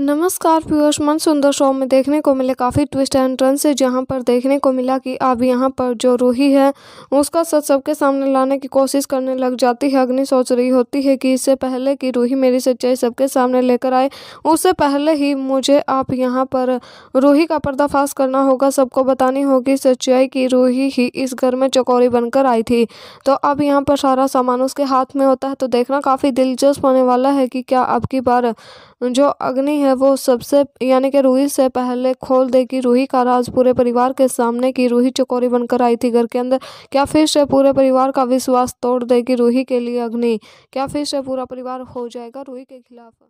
नमस्कार पीयूष मन सुंदर शो में देखने को मिले काफ़ी ट्विस्ट एंड टर्न से जहां पर देखने को मिला कि अब यहां पर जो रूही है उसका सच सबके सामने लाने की कोशिश करने लग जाती है अग्नि सोच रही होती है कि इससे पहले कि रूही मेरी सच्चाई सबके सामने लेकर आए उससे पहले ही मुझे आप यहां पर रूही का पर्दाफाश करना होगा सबको बतानी होगी सच्चाई की रूही ही इस घर में चकोरी बनकर आई थी तो अब यहाँ पर सारा सामान उसके हाथ में होता है तो देखना काफ़ी दिलचस्प होने वाला है कि क्या अब बार जो अग्नि है है वो सबसे यानी कि रूही से पहले खोल देगी रूही का राज पूरे परिवार के सामने की रूही चकोरी बनकर आई थी घर के अंदर क्या फिर से पूरे परिवार का विश्वास तोड़ देगी रूही के लिए अग्नि क्या फिर से पूरा परिवार हो जाएगा रूही के खिलाफ